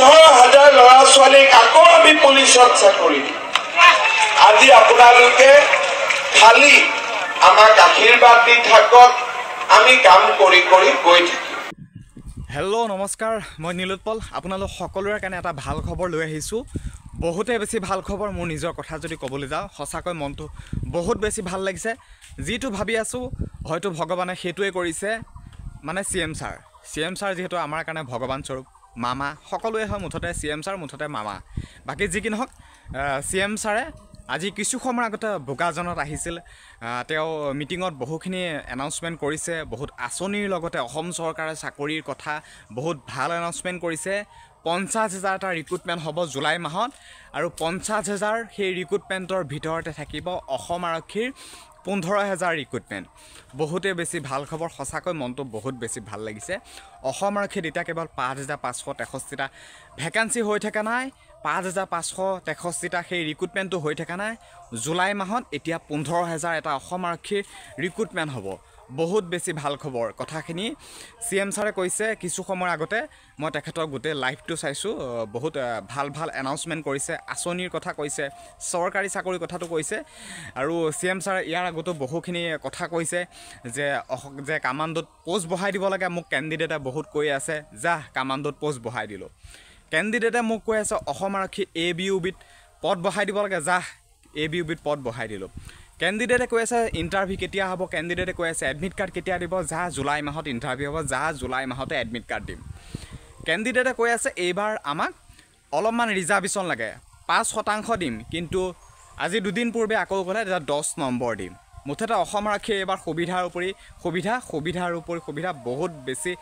পোন্ধৰ হাজাৰ ল'ৰা ছোৱালীক আকৌ আমি পুলিচত চাকৰি আজি আপোনালোকে খালি আমাক আশীৰ্বাদ দি থাকক আমি কাম কৰি কৰি গৈ থাকিম হেল্ল' নমস্কাৰ মই নীলোৎপল আপোনালোক সকলোৰে কাৰণে এটা ভাল খবৰ লৈ আহিছোঁ বহুতে বেছি ভাল খবৰ মোৰ নিজৰ কথা যদি ক'বলৈ যাওঁ সঁচাকৈ মনটো বহুত বেছি ভাল লাগিছে যিটো ভাবি আছোঁ হয়তো ভগৱানে সেইটোৱে কৰিছে মানে C M sir C M sir যিহেতু আমাৰ কাৰণে ভগৱানস্বৰূপ মামা সকলোৱে হয় মুঠতে চি এম ছাৰ মুঠতে মামা বাকী যি কি নহওক চি এম ছাৰে আজি কিছু সময়ৰ আগতে বোকাজনত আহিছিল তেওঁ মিটিঙত বহুখিনি এনাউন্সমেণ্ট কৰিছে বহুত আঁচনিৰ লগতে অসম চৰকাৰে চাকৰিৰ কথা বহুত ভাল এনাউন্সমেণ্ট কৰিছে পঞ্চাছ হেজাৰ এটা ৰিক্ৰুটমেণ্ট হ'ব জুলাই মাহত আৰু পঞ্চাছ হেজাৰ সেই ৰিক্ৰুটমেণ্টৰ ভিতৰতে থাকিব অসম আৰক্ষীৰ পোন্ধৰ হেজাৰ ইকুইপমেণ্ট বহুতেই বেছি ভাল খবৰ সঁচাকৈ মনটো বহুত বেছি ভাল লাগিছে অসম আৰক্ষীত এতিয়া কেৱল পাঁচ হাজাৰ পাঁচশ তেষষ্টিটা ভেকেঞ্চি হৈ থকা নাই পাঁচ হাজাৰ পাঁচশ তেষষ্টিটা সেই ৰিক্ৰুটমেণ্টটো হৈ থকা নাই জুলাই মাহত এতিয়া পোন্ধৰ হেজাৰ এটা অসম আৰক্ষীৰ ৰিক্ৰুটমেণ্ট হ'ব বহুত বেছি ভাল খবৰ কথাখিনি চি এম ছাৰে কৈছে কিছু সময়ৰ আগতে মই তেখেতৰ গোটেই লাইভটো চাইছোঁ বহুত ভাল ভাল এনাউন্সমেণ্ট কৰিছে আঁচনিৰ কথা কৈছে চৰকাৰী চাকৰিৰ কথাটো কৈছে আৰু চি এম ছাৰে ইয়াৰ আগতো বহুখিনি কথা কৈছে যে যে কামাণ্ডত পোষ্ট বহাই দিব লাগে মোক কেণ্ডিডেটে বহুত কৈ আছে যাহ কামাণ্ডত পোষ্ট বহাই দিলোঁ কেণ্ডিডেটে মোক কৈ আছে অসম আৰক্ষী এ বি ইউ বিত পদ বহাই দিব লাগে যাহ এ বি ইউ বিত পদ বহাই দিলোঁ কেণ্ডিডেটে কৈ আছে ইণ্টাৰভিউ কেতিয়া হ'ব কেণ্ডিডেটে কৈ আছে এডমিট কাৰ্ড কেতিয়া দিব যা জুলাই মাহত ইণ্টাৰভিউ হ'ব যা জুলাই মাহতে এডমিট কাৰ্ড দিম কেণ্ডিডেটে কৈ আছে এইবাৰ আমাক অলপমান ৰিজাৰ্ভেশ্যন লাগে পাঁচ শতাংশ দিম কিন্তু আজি দুদিন পূৰ্বে আকৌ ক'লে এটা দহ নম্বৰ দিম মুঠতে অসম অসমৰাখীয়ে এইবাৰ সুবিধাৰ উপৰি সুবিধা সুবিধাৰ উপৰি সুবিধা বহুত বেছি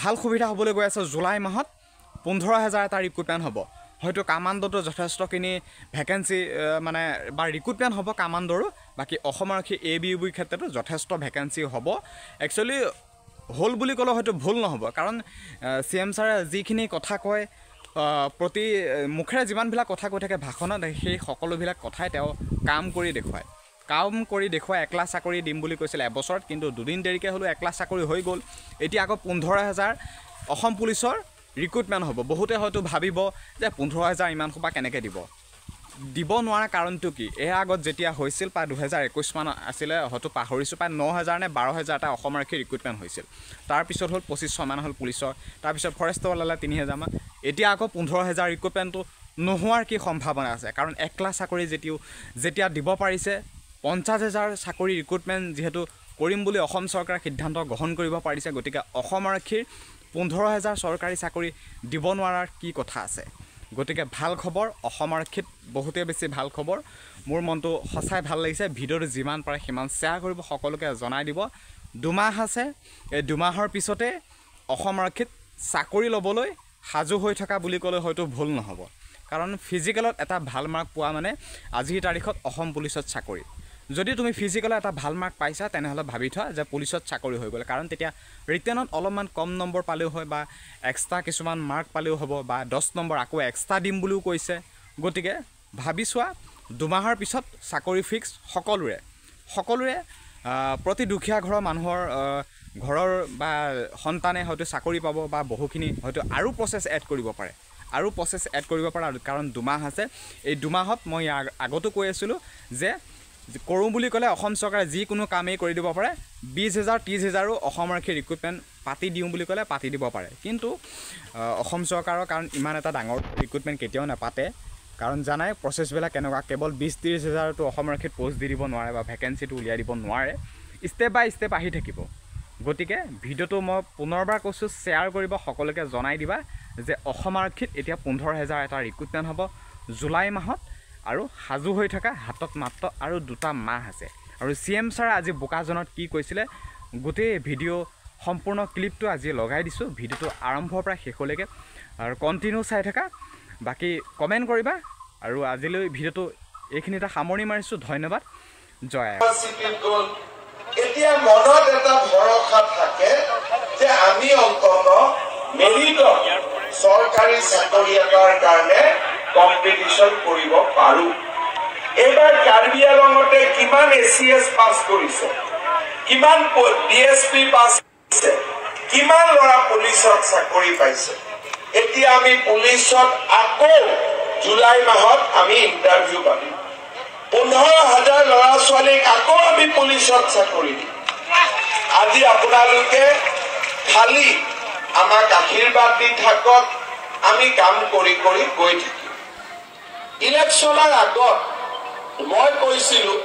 ভাল সুবিধা হ'বলৈ গৈ আছে জুলাই মাহত পোন্ধৰ হেজাৰ এটা ৰিক্ৰুটমেণ্ট হ'ব হয়তো কামাণ্ডটো যথেষ্টখিনি ভেকেঞ্চি মানে বা ৰিক্ৰুটমেণ্ট হ'ব কামাণ্ডৰো বাকী অসম আৰক্ষী এ বি বিৰ ক্ষেত্ৰতো যথেষ্ট ভেকেঞ্চি হ'ব একচুৱেলি হ'ল বুলি ক'লে হয়তো ভুল নহ'ব কাৰণ চি এম ছাৰে যিখিনি কথা কয় প্ৰতি মুখেৰে যিমানবিলাক কথা কৈ থাকে ভাষণত সেই সকলোবিলাক কথাই তেওঁ কাম কৰি দেখুৱায় কাম কৰি দেখুৱাই এক লাখ চাকৰি দিম বুলি কৈছিলে এবছৰত কিন্তু দুদিন দেৰিকৈ হ'লেও এক লাখ চাকৰি হৈ গ'ল এতিয়া আকৌ পোন্ধৰ হেজাৰ অসম পুলিচৰ ৰিক্ৰুটমেণ্ট হ'ব বহুতে হয়তো ভাবিব যে পোন্ধৰ হেজাৰ ইমান সোপা কেনেকৈ দিব দিব নোৱাৰা কাৰণটো কি এই আগত যেতিয়া হৈছিল প্ৰায় দুহেজাৰ একৈছ মান আছিলে হয়তো পাহৰিছোঁ প্ৰায় ন হেজাৰ নে বাৰ এটা অসম আৰক্ষী ৰিক্ৰুইটমেণ্ট হৈছিল তাৰপিছত হ'ল পঁচিছশমান হ'ল পুলিচৰ তাৰপিছত ফৰেষ্টৰৱালালে তিনি হেজাৰমান এতিয়া আকৌ পোন্ধৰ হেজাৰ ৰিক্ৰুইটমেণ্টটো নোহোৱাৰ কি সম্ভাৱনা আছে কাৰণ এক লাখ চাকৰি যেতিও যেতিয়া দিব পাৰিছে পঞ্চাছ হেজাৰ চাকৰি ৰিক্ৰুইটমেণ্ট যিহেতু কৰিম বুলি অসম চৰকাৰে সিদ্ধান্ত গ্ৰহণ কৰিব পাৰিছে গতিকে অসম আৰক্ষীৰ পোন্ধৰ হেজাৰ চৰকাৰী চাকৰি দিব নোৱাৰাৰ কি কথা আছে গতিকে ভাল খবৰ অসম আৰক্ষীত বহুতেই বেছি ভাল খবৰ মোৰ মনটো সঁচাই ভাল লাগিছে ভিডিঅ'টো যিমান পাৰে সিমান শ্বেয়াৰ কৰিব সকলোকে জনাই দিব দুমাহ আছে এই দুমাহৰ পিছতে অসম আৰক্ষীত চাকৰি ল'বলৈ সাজু হৈ থকা বুলি ক'লে হয়তো ভুল নহ'ব কাৰণ ফিজিকেলত এটা ভাল মাৰ্ক পোৱা মানে আজিৰ তাৰিখত অসম পুলিচত চাকৰি যদি তুমি ফিজিকেলত এটা ভাল মাৰ্ক পাইছা তেনেহ'লে ভাবি থোৱা যে পুলিচত চাকৰি হৈ গ'লে কাৰণ তেতিয়া ৰিটাৰ্ণত অলপমান কম নম্বৰ পালেও হয় বা এক্সট্ৰা কিছুমান মাৰ্ক পালেও হ'ব বা দহ নম্বৰ আকৌ এক্সট্ৰা দিম বুলিও কৈছে গতিকে ভাবি চোৱা দুমাহৰ পিছত চাকৰি ফিক্স সকলোৰে সকলোৰে প্ৰতি দুখীয়া ঘৰৰ মানুহৰ ঘৰৰ বা সন্তানে হয়তো চাকৰি পাব বা বহুখিনি হয়তো আৰু প্ৰচেছ এড কৰিব পাৰে আৰু প্ৰচেছ এড কৰিব পাৰে কাৰণ দুমাহ আছে এই দুমাহত মই আগতো কৈ আছিলোঁ যে কৰোঁ বুলি ক'লে অসম চৰকাৰে যিকোনো কামেই কৰি দিব পাৰে বিছ হেজাৰ ত্ৰিছ হেজাৰো অসমৰক্ষী ৰিক্ৰুইটমেণ্ট পাতি দিওঁ বুলি ক'লে পাতি দিব পাৰে কিন্তু অসম চৰকাৰৰ কাৰণ ইমান এটা ডাঙৰ ৰিক্ৰুইটমেণ্ট কেতিয়াও নাপাতে কাৰণ জানাই প্ৰচেছবিলাক কেনেকুৱা কেৱল বিছ ত্ৰিছ হেজাৰতো অসমৰক্ষীত পষ্ট দি দিব নোৱাৰে বা ভেকেঞ্চিটো উলিয়াই দিব নোৱাৰে ষ্টেপ বাই ষ্টেপ আহি থাকিব গতিকে ভিডিঅ'টো মই পুনৰবাৰ কৈছোঁ শ্বেয়াৰ কৰিব সকলোকে জনাই দিবা যে অসম আৰক্ষীত এতিয়া পোন্ধৰ হেজাৰ এটা ৰিক্ৰুইটমেণ্ট হ'ব জুলাই মাহত আৰু সাজু হৈ থকা হাতত মাত্ৰ আৰু দুটা মাহ আছে আৰু চি এম ছাৰে আজি বোকাজনত কি কৈছিলে গোটেই ভিডিঅ' সম্পূৰ্ণ ক্লিপটো আজি লগাই দিছোঁ ভিডিঅ'টো আৰম্ভৰ পৰা শেষলৈকে আৰু কণ্টিনিউ চাই থকা বাকী কমেণ্ট কৰিবা আৰু আজিলৈ ভিডিঅ'টো এইখিনিতে সামৰণি মাৰিছোঁ ধন্যবাদ জয় চৰকাৰী চাকৰি এটাৰ কাৰণে নিৰ্বাচন কৰিব পাৰোঁ এইবাৰ কাৰ্বি আংলতে কিমান এ চি এছ পাছ কৰিছে কিমান ডি এছ পি পাছ কৰিছে কিমান ল'ৰা পুলিচত চাকৰি পাইছে এতিয়া আমি পুলিচত আকৌ জুলাই মাহত আমি ইণ্টাৰভিউ পাতিম পোন্ধৰ হাজাৰ ল'ৰা ছোৱালীক আকৌ আমি পুলিচত চাকৰি দিম আজি আপোনালোকে খালী আমাক আশীৰ্বাদ দি থাকক আমি কাম কৰি ইলেকশ্যনৰ আগত মই কৈছিলো